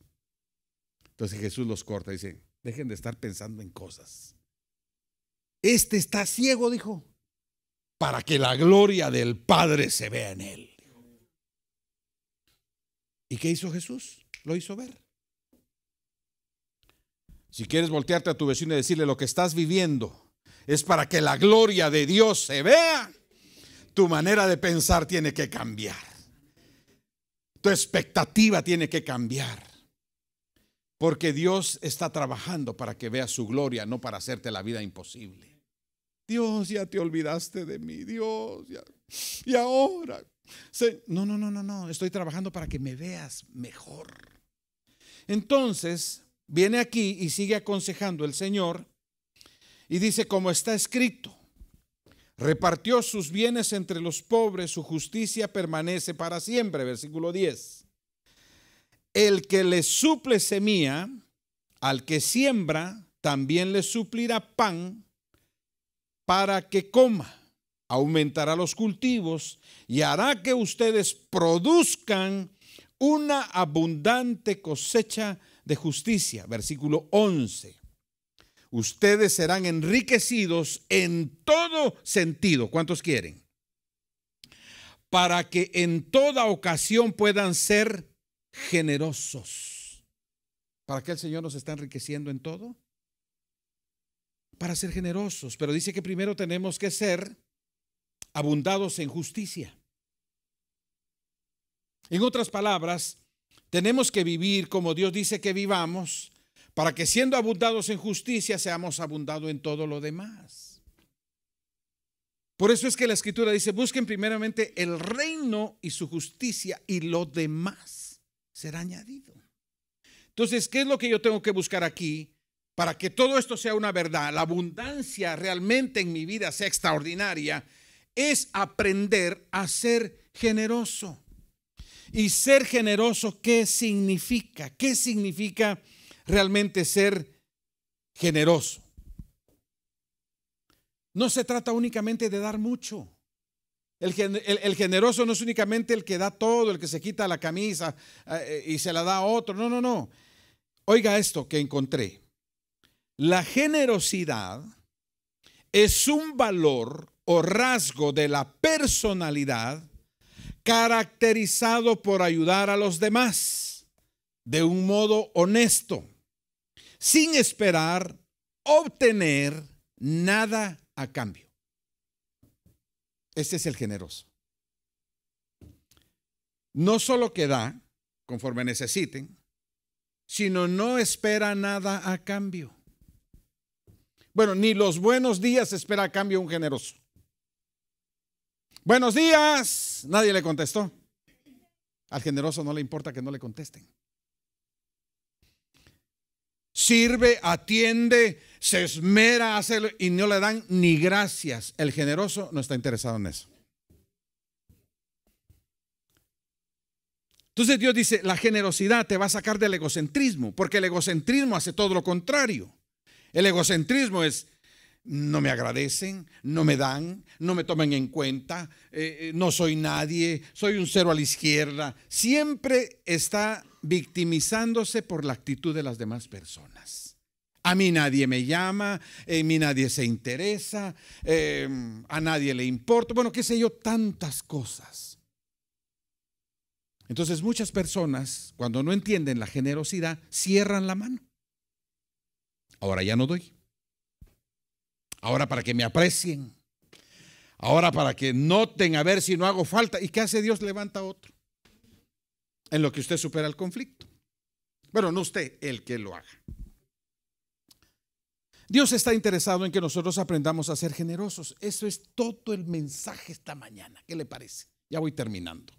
Entonces Jesús los corta y dice, dejen de estar pensando en cosas. Este está ciego, dijo para que la gloria del Padre se vea en él. ¿Y qué hizo Jesús? Lo hizo ver. Si quieres voltearte a tu vecino y decirle lo que estás viviendo es para que la gloria de Dios se vea, tu manera de pensar tiene que cambiar. Tu expectativa tiene que cambiar. Porque Dios está trabajando para que veas su gloria, no para hacerte la vida imposible. Dios, ya te olvidaste de mí, Dios, ya. Y ahora, no, no, no, no, no, estoy trabajando para que me veas mejor. Entonces, viene aquí y sigue aconsejando el Señor y dice, como está escrito, repartió sus bienes entre los pobres, su justicia permanece para siempre, versículo 10. El que le suple semilla, al que siembra, también le suplirá pan para que coma, aumentará los cultivos y hará que ustedes produzcan una abundante cosecha de justicia. Versículo 11. Ustedes serán enriquecidos en todo sentido. ¿Cuántos quieren? Para que en toda ocasión puedan ser generosos. ¿Para qué el Señor nos está enriqueciendo en todo? para ser generosos, pero dice que primero tenemos que ser abundados en justicia. En otras palabras, tenemos que vivir como Dios dice que vivamos para que siendo abundados en justicia seamos abundados en todo lo demás. Por eso es que la escritura dice, busquen primeramente el reino y su justicia y lo demás será añadido. Entonces, ¿qué es lo que yo tengo que buscar aquí? para que todo esto sea una verdad, la abundancia realmente en mi vida sea extraordinaria, es aprender a ser generoso. Y ser generoso, ¿qué significa? ¿Qué significa realmente ser generoso? No se trata únicamente de dar mucho. El, generoso no es únicamente el que da todo, el que se quita la camisa eh, y se la da a otro. No, no, no. Oiga esto que encontré. La generosidad es un valor o rasgo de la personalidad caracterizado por ayudar a los demás de un modo honesto, sin esperar obtener nada a cambio. Este es el generoso. No solo que da conforme necesiten, sino no espera nada a cambio. Bueno, ni los buenos días espera a cambio un generoso. Buenos días, nadie le contestó. Al generoso no le importa que no le contesten. Sirve, atiende, se esmera, hace y no le dan ni gracias. El generoso no está interesado en eso. Entonces Dios dice, la generosidad te va a sacar del egocentrismo, porque el egocentrismo hace todo lo contrario. El egocentrismo es, no me agradecen, no me dan, no me toman en cuenta, eh, eh, no soy nadie, soy un cero a la izquierda. Siempre está victimizándose por la actitud de las demás personas. A mí nadie me llama, a eh, mí nadie se interesa, em, a nadie le importa, bueno, qué sé yo, tantas cosas. Entonces muchas personas, cuando no entienden la generosidad, cierran la mano. Ahora ya no doy. Ahora para que me aprecien. Ahora para que noten a ver si no hago falta. ¿Y qué hace Dios? Levanta otro. En lo que usted supera el conflicto. Bueno, no usted, el que lo haga. Dios está interesado en que nosotros aprendamos a ser generosos. Eso es todo el mensaje esta mañana. ¿Qué le parece? Ya voy terminando.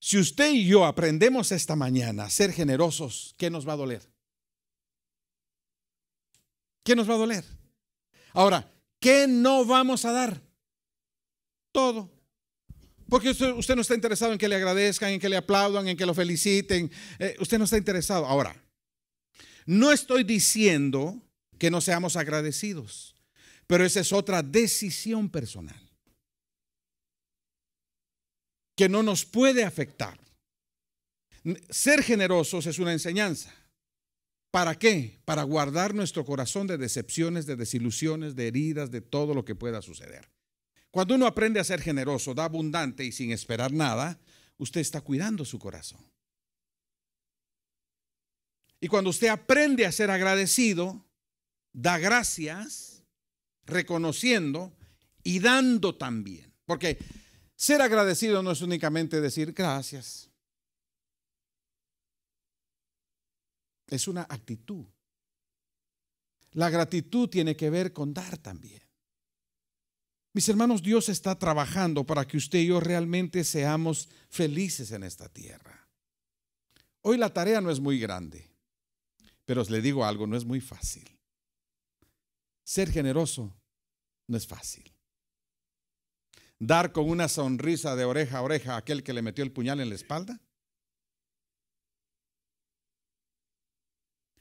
Si usted y yo aprendemos esta mañana a ser generosos, ¿qué nos va a doler? ¿Qué nos va a doler? Ahora, ¿qué no vamos a dar? Todo. Porque usted, no está interesado en que le agradezcan, en que le aplaudan, en que lo feliciten. Eh, usted no está interesado. Ahora, no estoy diciendo que no seamos agradecidos, pero esa es otra decisión personal que no nos puede afectar. Ser generosos es una enseñanza. ¿Para qué? Para guardar nuestro corazón de decepciones, de desilusiones, de heridas, de todo lo que pueda suceder. Cuando uno aprende a ser generoso, da abundante y sin esperar nada, usted está cuidando su corazón. Y cuando usted aprende a ser agradecido, da gracias, reconociendo y dando también. Porque ser agradecido no es únicamente decir gracias. Es una actitud. La gratitud tiene que ver con dar también. Mis hermanos, Dios está trabajando para que usted y yo realmente seamos felices en esta tierra. Hoy la tarea no es muy grande, pero os le digo algo, no es muy fácil. Ser generoso no es fácil dar con una sonrisa de oreja a oreja a aquel que le metió el puñal en la espalda?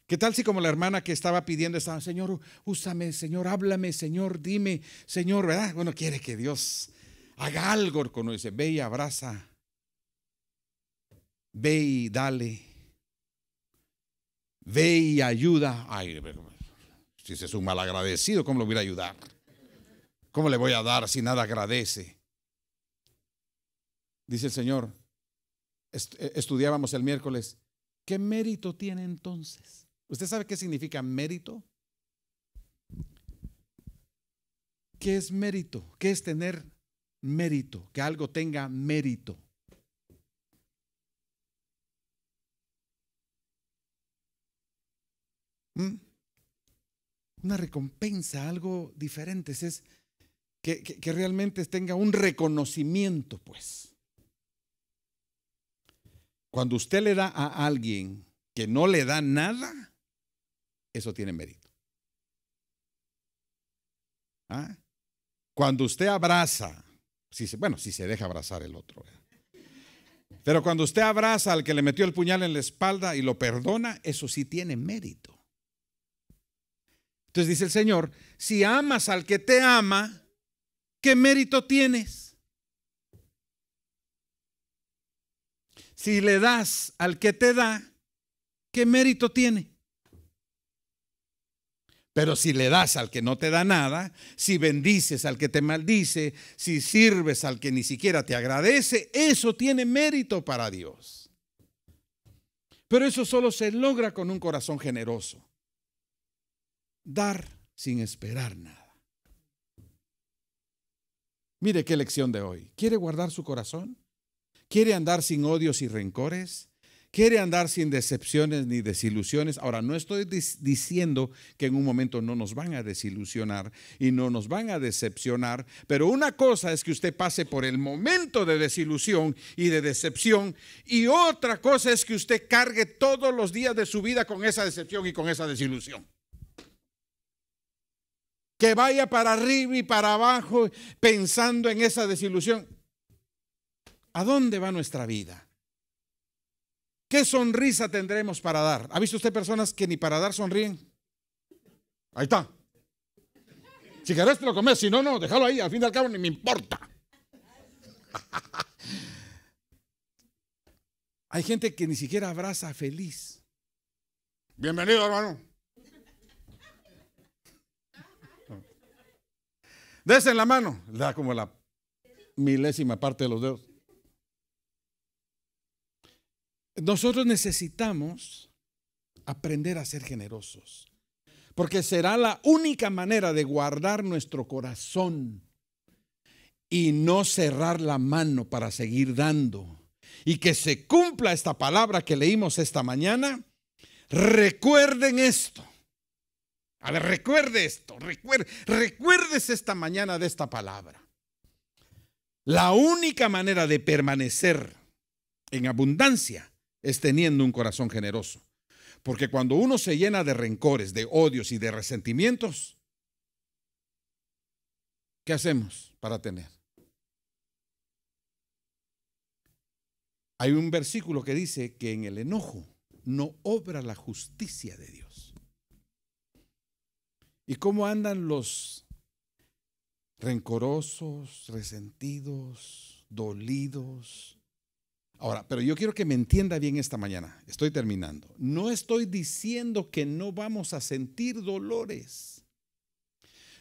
¿Qué tal si como la hermana que estaba pidiendo estaba, Señor, úsame, Señor, háblame, Señor, dime, Señor, ¿verdad? Bueno quiere que Dios haga algo con Dice, ve y abraza, ve y dale, ve y ayuda. Ay, si es un malagradecido, ¿cómo lo voy a ayudar? ¿Cómo le voy a dar si nada agradece? Dice el Señor, eh, estudiábamos el miércoles, ¿qué mérito tiene entonces? ¿Usted sabe qué significa mérito? ¿Qué es mérito? ¿Qué es tener mérito? Que algo tenga mérito. ¿Mm? Una recompensa, algo diferente. Es, que, realmente tenga un reconocimiento, pues. Cuando usted le da a alguien que no le da nada, eso tiene mérito. ¿Ah? Cuando usted abraza, bueno, si se deja abrazar el otro, pero cuando usted abraza al que le metió el puñal en la espalda y lo perdona, eso sí tiene mérito. Entonces dice el Señor, si amas al que te ama, ¿Qué mérito tienes? Si le das al que te da, ¿qué mérito tiene? Pero si le das al que no te da nada, si bendices al que te maldice, si sirves al que ni siquiera te agradece, eso tiene mérito para Dios. Pero eso solo se logra con un corazón generoso. Dar sin esperar nada. Mire qué lección de hoy. ¿Quiere guardar su corazón? ¿Quiere andar sin odios y rencores? ¿Quiere andar sin decepciones ni desilusiones? Ahora, no estoy diciendo que en un momento no nos van a desilusionar y no nos van a decepcionar, pero una cosa es que usted pase por el momento de desilusión y de decepción y otra cosa es que usted cargue todos los días de su vida con esa decepción y con esa desilusión que vaya para arriba y para abajo pensando en esa desilusión. ¿A dónde va nuestra vida? ¿Qué sonrisa tendremos para dar? ¿Ha visto usted personas que ni para dar sonríen? Ahí está. Si querés te lo comes, si no, no, déjalo ahí, al fin y al cabo ni me importa. Hay gente que ni siquiera abraza feliz. Bienvenido, hermano. Desen la mano. da como la milésima parte de los dedos. Nosotros necesitamos aprender a ser generosos. Porque será la única manera de guardar nuestro corazón y no cerrar la mano para seguir dando. Y que se cumpla esta palabra que leímos esta mañana. Recuerden esto. A ver, recuerde esto, recuerde, recuerdes esta mañana de esta palabra. La única manera de permanecer en abundancia es teniendo un corazón generoso. Porque cuando uno se llena de rencores, de odios y de resentimientos, ¿qué hacemos para tener? Hay un versículo que dice que en el enojo no obra la justicia de Dios. ¿Y cómo andan los rencorosos, resentidos, dolidos? Ahora, pero yo quiero que me entienda bien esta mañana. Estoy terminando. No estoy diciendo que no vamos a sentir dolores.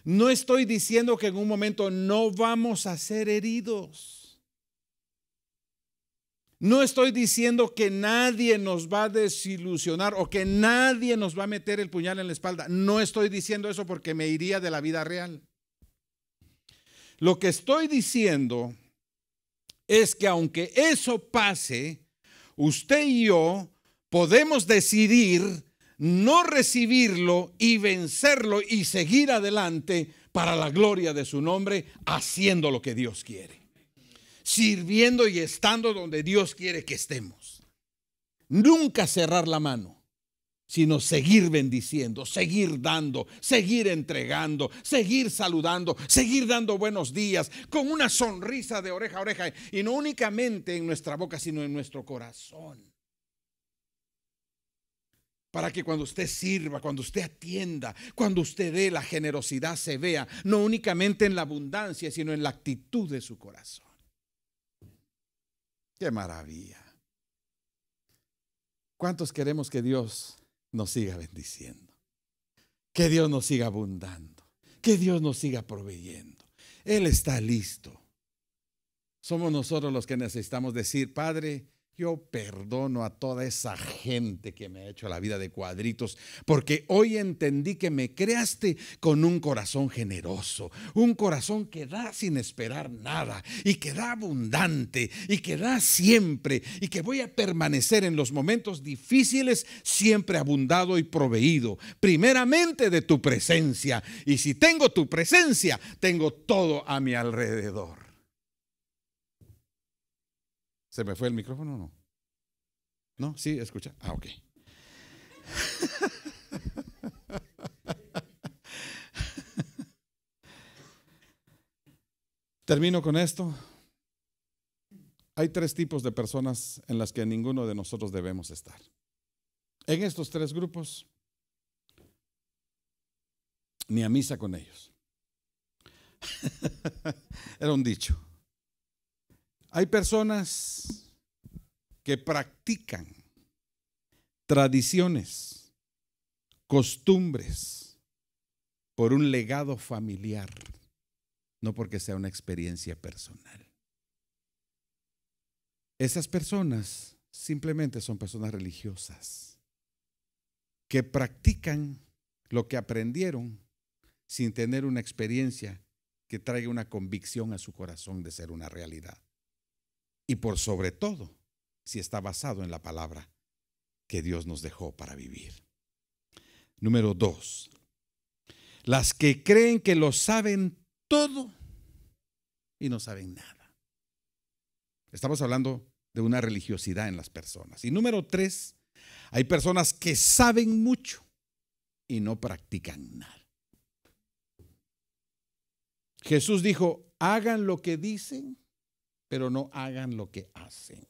No estoy diciendo que en un momento no vamos a ser heridos. No estoy diciendo que nadie nos va a desilusionar o que nadie nos va a meter el puñal en la espalda. No estoy diciendo eso porque me iría de la vida real. Lo que estoy diciendo es que aunque eso pase, usted y yo podemos decidir no recibirlo y vencerlo y seguir adelante para la gloria de su nombre haciendo lo que Dios quiere sirviendo y estando donde Dios quiere que estemos. Nunca cerrar la mano sino seguir bendiciendo, seguir dando, seguir entregando, seguir saludando, seguir dando buenos días, con una sonrisa de oreja a oreja, y no únicamente en nuestra boca, sino en nuestro corazón. Para que cuando usted sirva, cuando usted atienda, cuando usted dé, la generosidad se vea, no únicamente en la abundancia, sino en la actitud de su corazón. Qué maravilla. ¿Cuántos queremos que Dios nos siga bendiciendo? Que Dios nos siga abundando. Que Dios nos siga proveyendo. Él está listo. Somos nosotros los que necesitamos decir, Padre, yo perdono a toda esa gente que me ha hecho la vida de cuadritos, porque hoy entendí que me creaste con un corazón generoso, un corazón que da sin esperar nada, y que da abundante, y que da siempre, y que voy a permanecer en los momentos difíciles siempre abundado y proveído, primeramente de tu presencia. Y si tengo tu presencia, tengo todo a mi alrededor. ¿Se me fue el micrófono o no? No, sí, escucha. Ah, ok. Termino con esto. Hay tres tipos de personas en las que ninguno de nosotros debemos estar. En estos tres grupos, ni a misa con ellos. Era un dicho. Hay personas que practican tradiciones, costumbres por un legado familiar, no porque sea una experiencia personal. Esas personas simplemente son personas religiosas que practican lo que aprendieron sin tener una experiencia que traiga una convicción a su corazón de ser una realidad y por sobre todo si está basado en la palabra que Dios nos dejó para vivir. Número dos, las que creen que lo saben todo y no saben nada. Estamos hablando de una religiosidad en las personas. Y número tres, hay personas que saben mucho y no practican nada. Jesús dijo, hagan lo que dicen pero no hagan lo que hacen.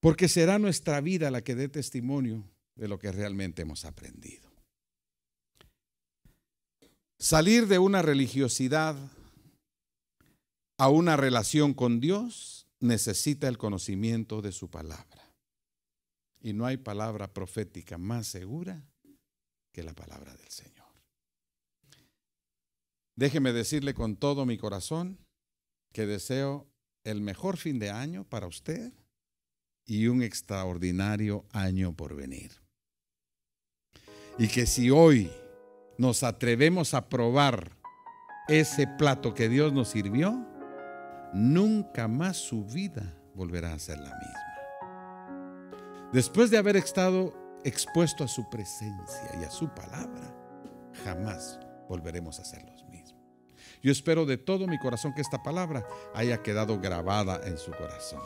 Porque será nuestra vida la que dé testimonio de lo que realmente hemos aprendido. Salir de una religiosidad a una relación con Dios necesita el conocimiento de su palabra. Y no hay palabra profética más segura que la palabra del Señor. Déjeme decirle con todo mi corazón que deseo el mejor fin de año para usted y un extraordinario año por venir. Y que si hoy nos atrevemos a probar ese plato que Dios nos sirvió, nunca más su vida volverá a ser la misma. Después de haber estado expuesto a su presencia y a su palabra, jamás volveremos a ser los yo espero de todo mi corazón que esta palabra haya quedado grabada en su corazón.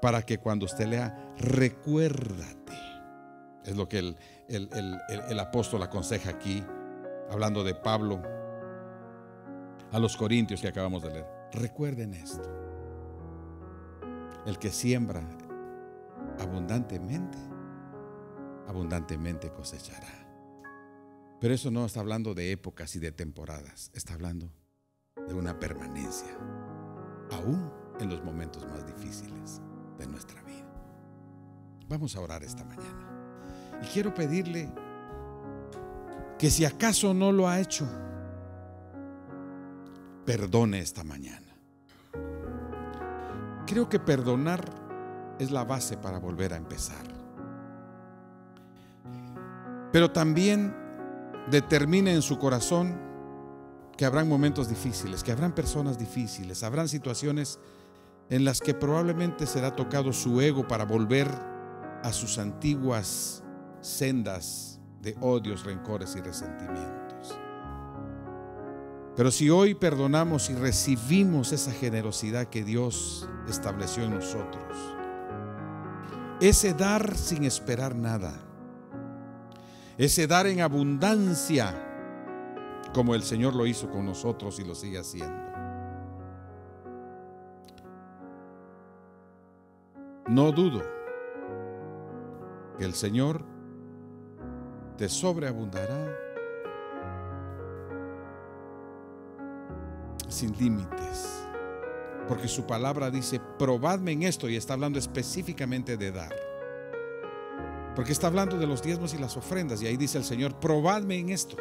Para que cuando usted lea, recuérdate. Es lo que el, el apóstol aconseja aquí, hablando de Pablo a los Corintios que acabamos de leer. Recuerden esto. El que siembra abundantemente, abundantemente cosechará. Pero eso no está hablando de épocas y de temporadas, está hablando de una permanencia, aún en los momentos más difíciles de nuestra vida. Vamos a orar esta mañana. Y quiero pedirle que si acaso no lo ha hecho, perdone esta mañana. Creo que perdonar es la base para volver a empezar. Pero también determine en su corazón que habrán momentos difíciles, que habrán personas difíciles, habrán situaciones en las que probablemente será tocado su ego para volver a sus antiguas sendas de odios, rencores y resentimientos. Pero si hoy perdonamos y recibimos esa generosidad que Dios estableció en nosotros, ese dar sin esperar nada, ese dar en abundancia, como el Señor lo hizo con nosotros y lo sigue haciendo. No dudo que el Señor te sobreabundará sin límites. Porque su palabra dice, probadme en esto y está hablando específicamente de dar. Porque está hablando de los diezmos y las ofrendas y ahí dice el Señor, probadme en esto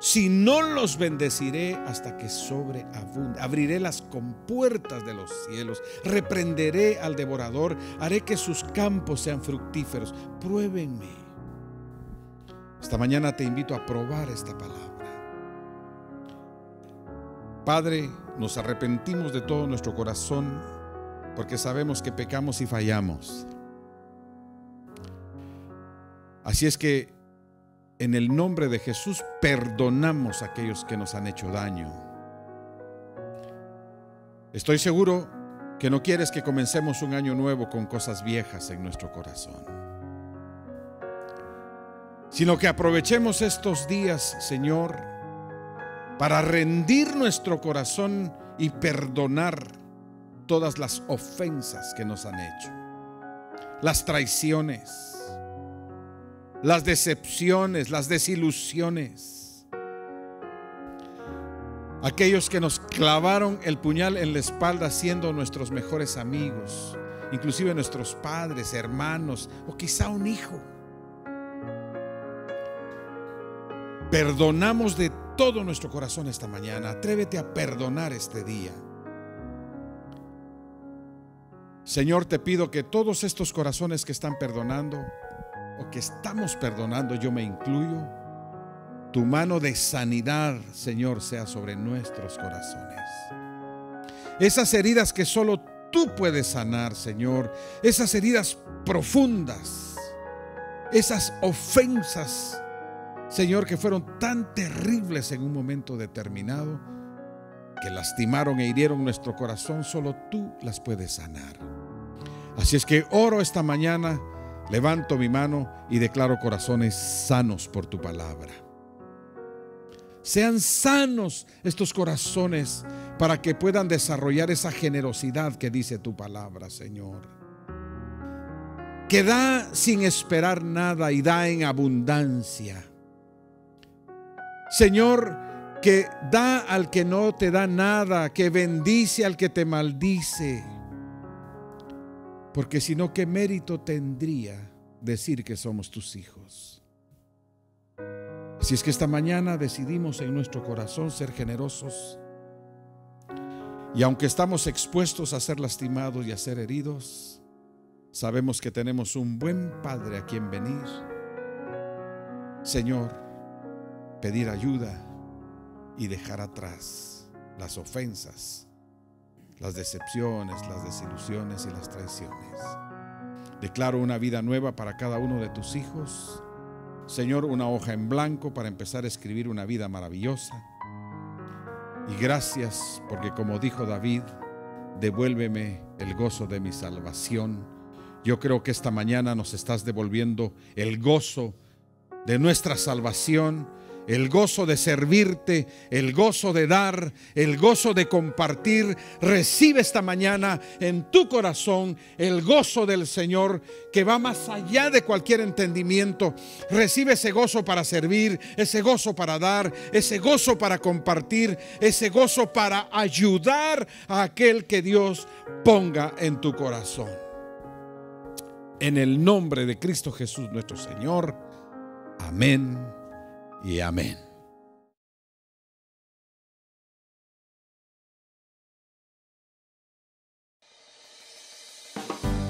si no los bendeciré hasta que sobreabunde. Abriré las compuertas de los cielos, reprenderé al devorador, haré que sus campos sean fructíferos. Pruébenme. Esta mañana te invito a probar esta palabra. Padre, nos arrepentimos de todo nuestro corazón porque sabemos que pecamos y fallamos. Así es que en el nombre de Jesús perdonamos a aquellos que nos han hecho daño. Estoy seguro que no quieres que comencemos un año nuevo con cosas viejas en nuestro corazón, sino que aprovechemos estos días, Señor, para rendir nuestro corazón y perdonar todas las ofensas que nos han hecho, las traiciones las decepciones, las desilusiones. Aquellos que nos clavaron el puñal en la espalda siendo nuestros mejores amigos, inclusive nuestros padres, hermanos o quizá un hijo. Perdonamos de todo nuestro corazón esta mañana. Atrévete a perdonar este día. Señor, te pido que todos estos corazones que están perdonando, o que estamos perdonando, yo me incluyo, tu mano de sanidad, Señor, sea sobre nuestros corazones. Esas heridas que solo tú puedes sanar, Señor, esas heridas profundas, esas ofensas, Señor, que fueron tan terribles en un momento determinado, que lastimaron e hirieron nuestro corazón, solo tú las puedes sanar. Así es que oro esta mañana Levanto mi mano y declaro corazones sanos por tu palabra. Sean sanos estos corazones para que puedan desarrollar esa generosidad que dice tu palabra, Señor. Que da sin esperar nada y da en abundancia. Señor, que da al que no te da nada, que bendice al que te maldice porque si no, ¿qué mérito tendría decir que somos tus hijos? Si es que esta mañana decidimos en nuestro corazón ser generosos, y aunque estamos expuestos a ser lastimados y a ser heridos, sabemos que tenemos un buen Padre a quien venir. Señor, pedir ayuda y dejar atrás las ofensas las decepciones, las desilusiones y las traiciones. Declaro una vida nueva para cada uno de tus hijos. Señor, una hoja en blanco para empezar a escribir una vida maravillosa. Y gracias porque como dijo David, devuélveme el gozo de mi salvación. Yo creo que esta mañana nos estás devolviendo el gozo de nuestra salvación el gozo de servirte, el gozo de dar, el gozo de compartir. Recibe esta mañana en tu corazón el gozo del Señor que va más allá de cualquier entendimiento. Recibe ese gozo para servir, ese gozo para dar, ese gozo para compartir, ese gozo para ayudar a aquel que Dios ponga en tu corazón. En el nombre de Cristo Jesús nuestro Señor. Amén y amén.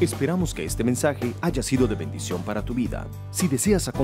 Esperamos que este mensaje haya sido de bendición para tu vida. Si deseas acompañarnos,